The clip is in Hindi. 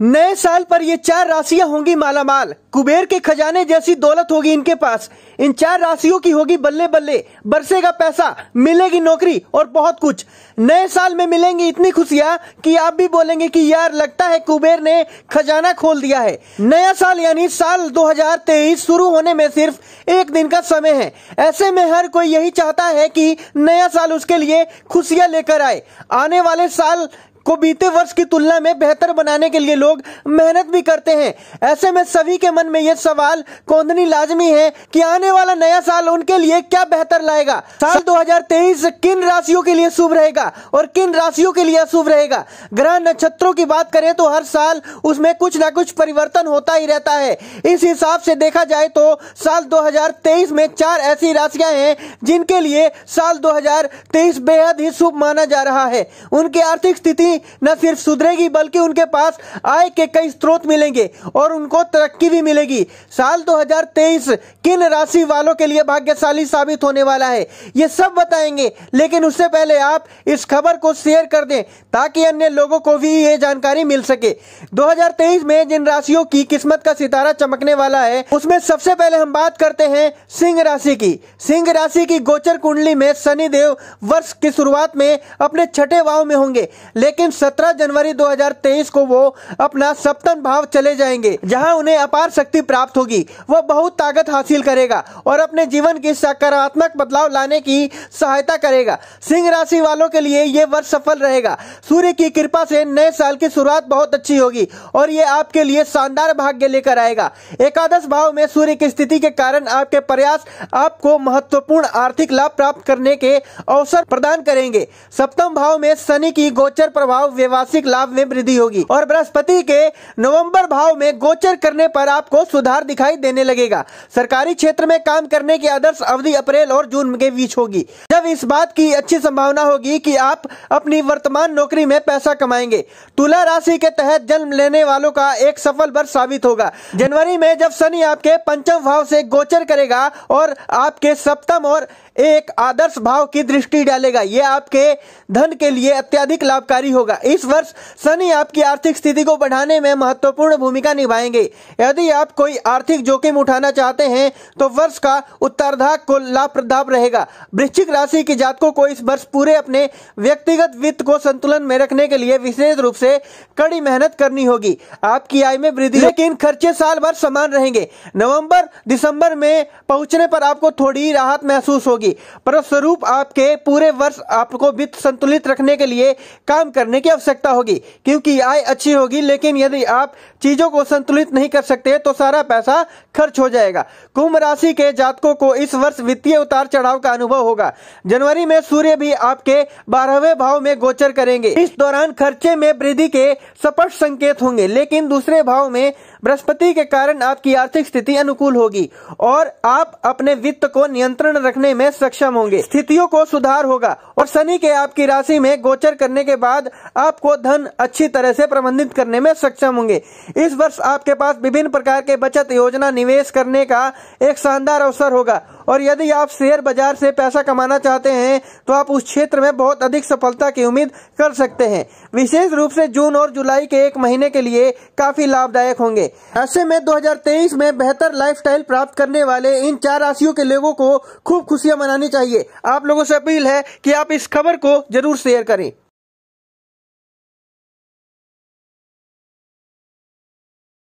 नए साल पर ये चार राशियां होंगी मालामाल कुबेर के खजाने जैसी दौलत होगी इनके पास इन चार राशियों की होगी बल्ले बल्ले बरसेगा पैसा मिलेगी नौकरी और बहुत कुछ नए साल में मिलेंगी इतनी खुशियां कि आप भी बोलेंगे कि यार लगता है कुबेर ने खजाना खोल दिया है नया साल यानी साल 2023 शुरू होने में सिर्फ एक दिन का समय है ऐसे में हर कोई यही चाहता है कि नया साल उसके लिए खुशियां लेकर आए आने वाले साल को बीते वर्ष की तुलना में बेहतर बनाने के लिए लोग मेहनत भी करते हैं ऐसे में सभी के मन में यह सवाल कोंदनी लाजमी है कि आने वाला नया साल उनके लिए क्या बेहतर लाएगा साल 2023 किन राशियों के लिए शुभ रहेगा और किन राशियों के लिए अशुभ रहेगा ग्रह नक्षत्रों की बात करें तो हर साल उसमें कुछ न कुछ परिवर्तन होता ही रहता है इस हिसाब से देखा जाए तो साल 2023 में चार ऐसी राशियां हैं जिनके लिए साल 2023 बेहद ही शुभ माना जा रहा है उनकी आर्थिक स्थिति न सिर्फ सुधरेगी बल्कि उनके पास आय के कई स्रोत मिलेंगे और उनको तरक्की भी मिलेगी साल 2023 किन राशि वालों के लिए भाग्यशाली साबित होने वाला है ये सब बताएंगे लेकिन उससे पहले आप इस खबर को शेयर कर दें ताकि अन्य लोगों को भी ये जानकारी मिल सके 2023 में जिन राशियों की किस्मत का सितारा चमकने वाला है उसमें सबसे पहले हम बात करते हैं सिंह राशि की सिंह राशि की गोचर कुंडली में शनिदेव वर्ष की शुरुआत में अपने छठे भाव में होंगे लेकिन लेकिन 17 जनवरी 2023 को वो अपना सप्तम भाव चले जाएंगे जहां उन्हें अपार शक्ति प्राप्त होगी वह बहुत ताकत हासिल करेगा और अपने जीवन की सकारात्मक बदलाव लाने की सहायता करेगा सिंह राशि वालों के लिए ये वर्ष सफल रहेगा सूर्य की कृपा से नए साल की शुरुआत बहुत अच्छी होगी और ये आपके लिए शानदार भाग्य लेकर आएगा एकादश भाव में सूर्य की स्थिति के कारण आपके प्रयास आपको महत्वपूर्ण आर्थिक लाभ प्राप्त करने के अवसर प्रदान करेंगे सप्तम भाव में शनि की गोचर प्रभाव प्रभाव व्यवसायिक लाभ में वृद्धि होगी और बृहस्पति के नवंबर भाव में गोचर करने पर आपको सुधार दिखाई देने लगेगा सरकारी क्षेत्र में काम करने की आदर्श अवधि अप्रैल और जून के बीच होगी जब इस बात की अच्छी संभावना होगी कि आप अपनी वर्तमान नौकरी में पैसा कमाएंगे तुला राशि के तहत जन्म लेने वालों का एक सफल वर्ष साबित होगा जनवरी में जब शनि आपके पंचम भाव से गोचर करेगा और आपके सप्तम और एक आदर्श भाव की दृष्टि डालेगा यह आपके धन के लिए अत्याधिक लाभकारी होगा इस वर्ष शनि आपकी आर्थिक स्थिति को बढ़ाने में महत्वपूर्ण भूमिका निभाएंगे यदि आप कोई आर्थिक जोखिम उठाना चाहते हैं तो वर्ष का उत्तरधाक को लाभ प्रदाप रहेगा वृश्चिक राशि के जातकों को इस वर्ष पूरे अपने व्यक्तिगत वित्त को संतुलन में रखने के लिए विशेष रूप से कड़ी मेहनत करनी होगी आपकी आय में वृद्धि लेकिन खर्चे साल भर समान रहेंगे नवम्बर दिसंबर में पहुंचने पर आपको थोड़ी राहत महसूस होगी जाएगी परस्वरूप आपके पूरे वर्ष आपको वित्त संतुलित रखने के लिए काम करने की आवश्यकता होगी क्योंकि आय अच्छी होगी लेकिन यदि आप चीजों को संतुलित नहीं कर सकते तो सारा पैसा खर्च हो जाएगा कुंभ राशि के जातकों को इस वर्ष वित्तीय उतार चढ़ाव का अनुभव होगा जनवरी में सूर्य भी आपके बारहवें भाव में गोचर करेंगे इस दौरान खर्चे में वृद्धि के स्पष्ट संकेत होंगे लेकिन दूसरे भाव में बृहस्पति के कारण आपकी आर्थिक स्थिति अनुकूल होगी और आप अपने वित्त को नियंत्रण रखने में सक्षम होंगे स्थितियों को सुधार होगा और शनि के आपकी राशि में गोचर करने के बाद आपको धन अच्छी तरह से प्रबंधित करने में सक्षम होंगे इस वर्ष आपके पास विभिन्न प्रकार के बचत योजना निवेश करने का एक शानदार अवसर होगा और यदि आप शेयर बाजार से पैसा कमाना चाहते हैं तो आप उस क्षेत्र में बहुत अधिक सफलता की उम्मीद कर सकते हैं विशेष रूप से जून और जुलाई के एक महीने के लिए काफी लाभदायक होंगे ऐसे में 2023 में बेहतर लाइफस्टाइल प्राप्त करने वाले इन चार राशियों के लोगों को खूब खुशियाँ मनानी चाहिए आप लोगों से अपील है की आप इस खबर को जरूर शेयर करें